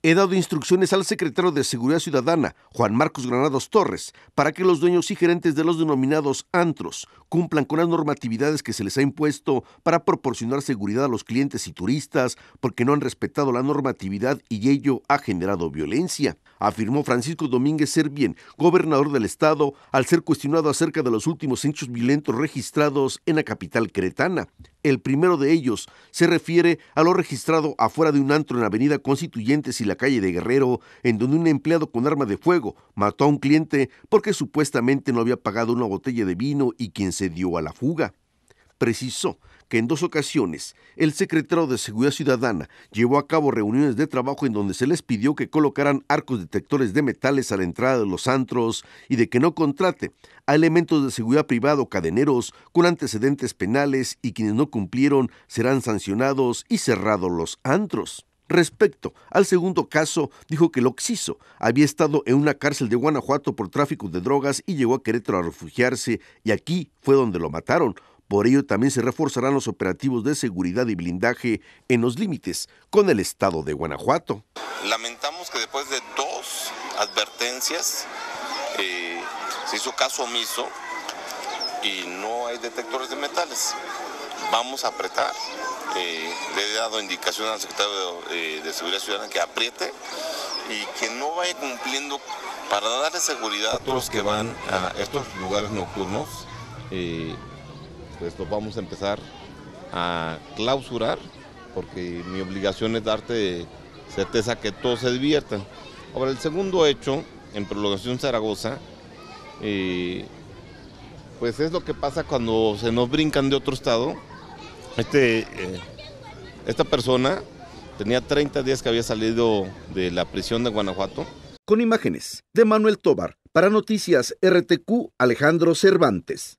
He dado instrucciones al secretario de Seguridad Ciudadana, Juan Marcos Granados Torres, para que los dueños y gerentes de los denominados antros cumplan con las normatividades que se les ha impuesto para proporcionar seguridad a los clientes y turistas porque no han respetado la normatividad y ello ha generado violencia, afirmó Francisco Domínguez Servien, gobernador del estado, al ser cuestionado acerca de los últimos hechos violentos registrados en la capital cretana. El primero de ellos se refiere a lo registrado afuera de un antro en Avenida Constituyentes y la calle de Guerrero, en donde un empleado con arma de fuego mató a un cliente porque supuestamente no había pagado una botella de vino y quien se dio a la fuga. Precisó que en dos ocasiones el secretario de Seguridad Ciudadana llevó a cabo reuniones de trabajo en donde se les pidió que colocaran arcos detectores de metales a la entrada de los antros y de que no contrate a elementos de seguridad privado cadeneros con antecedentes penales y quienes no cumplieron serán sancionados y cerrados los antros. Respecto al segundo caso, dijo que el Oxiso había estado en una cárcel de Guanajuato por tráfico de drogas y llegó a Querétaro a refugiarse y aquí fue donde lo mataron. Por ello también se reforzarán los operativos de seguridad y blindaje en los límites con el estado de Guanajuato. Lamentamos que después de dos advertencias eh, se hizo caso omiso y no hay detectores de metales. Vamos a apretar. Eh, le he dado indicación al secretario eh, de, Seguridad Ciudadana que apriete y que no vaya cumpliendo para darle seguridad a todos los que van a estos lugares nocturnos. Eh, pues los vamos a empezar a clausurar porque mi obligación es darte certeza que todos se diviertan. Ahora, el segundo hecho en Prolongación Zaragoza, eh, pues es lo que pasa cuando se nos brincan de otro estado. Este, eh, esta persona tenía 30 días que había salido de la prisión de Guanajuato. Con imágenes de Manuel Tobar, para Noticias RTQ, Alejandro Cervantes.